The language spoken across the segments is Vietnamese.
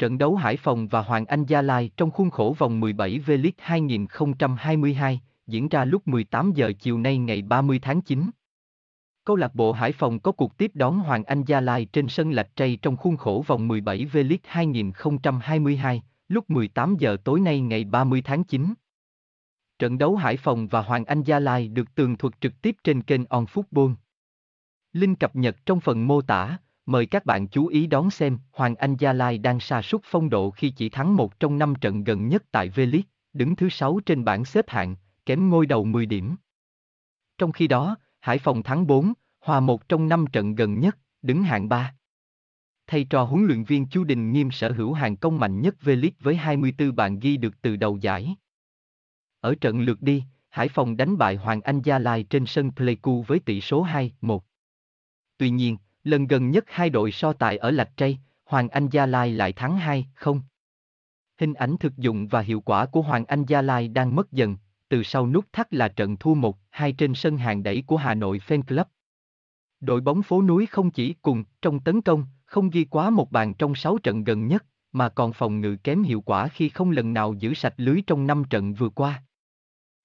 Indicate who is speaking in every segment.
Speaker 1: Trận đấu Hải Phòng và Hoàng Anh Gia Lai trong khuôn khổ vòng 17 V-League 2022 diễn ra lúc 18 giờ chiều nay ngày 30 tháng 9. Câu lạc bộ Hải Phòng có cuộc tiếp đón Hoàng Anh Gia Lai trên sân Lạch Tray trong khuôn khổ vòng 17 V-League 2022 lúc 18 giờ tối nay ngày 30 tháng 9. Trận đấu Hải Phòng và Hoàng Anh Gia Lai được tường thuật trực tiếp trên kênh On Football. Linh cập nhật trong phần mô tả. Mời các bạn chú ý đón xem, Hoàng Anh Gia Lai đang sa sút phong độ khi chỉ thắng một trong năm trận gần nhất tại V-League, đứng thứ 6 trên bảng xếp hạng, kém ngôi đầu 10 điểm. Trong khi đó, Hải Phòng thắng 4, hòa một trong năm trận gần nhất, đứng hạng 3. Thầy trò huấn luyện viên Chu Đình Nghiêm sở hữu hàng công mạnh nhất V-League với 24 bàn ghi được từ đầu giải. Ở trận lượt đi, Hải Phòng đánh bại Hoàng Anh Gia Lai trên sân Pleiku với tỷ số 2-1. Tuy nhiên, lần gần nhất hai đội so tài ở Lạch Tray, Hoàng Anh Gia Lai lại thắng 2, không. Hình ảnh thực dụng và hiệu quả của Hoàng Anh Gia Lai đang mất dần, từ sau nút thắt là trận thua 1, 2 trên sân hàng đẩy của Hà Nội Fan Club. Đội bóng phố núi không chỉ cùng trong tấn công, không ghi quá một bàn trong 6 trận gần nhất, mà còn phòng ngự kém hiệu quả khi không lần nào giữ sạch lưới trong 5 trận vừa qua.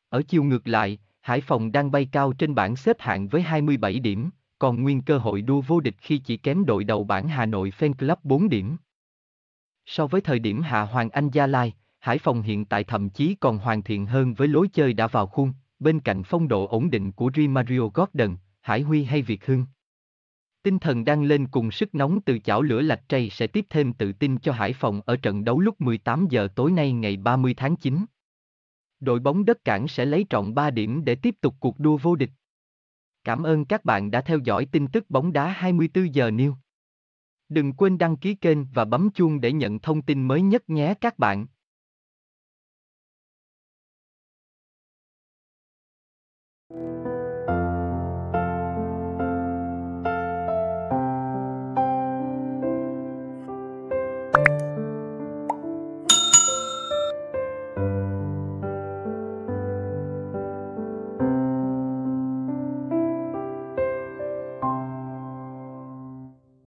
Speaker 1: Ở chiều ngược lại, Hải Phòng đang bay cao trên bảng xếp hạng với 27 điểm, còn nguyên cơ hội đua vô địch khi chỉ kém đội đầu bảng Hà Nội Fan Club 4 điểm. So với thời điểm Hạ Hoàng Anh Gia Lai, Hải Phòng hiện tại thậm chí còn hoàn thiện hơn với lối chơi đã vào khuôn, bên cạnh phong độ ổn định của Rimario Gordon, Hải Huy hay Việt Hưng. Tinh thần đang lên cùng sức nóng từ chảo lửa lạch trây sẽ tiếp thêm tự tin cho Hải Phòng ở trận đấu lúc 18 giờ tối nay ngày 30 tháng 9. Đội bóng đất cảng sẽ lấy trọn 3 điểm để tiếp tục cuộc đua vô địch. Cảm ơn các bạn đã theo dõi tin tức bóng đá 24 giờ New. Đừng quên đăng ký kênh và bấm chuông để nhận thông tin mới nhất nhé các bạn.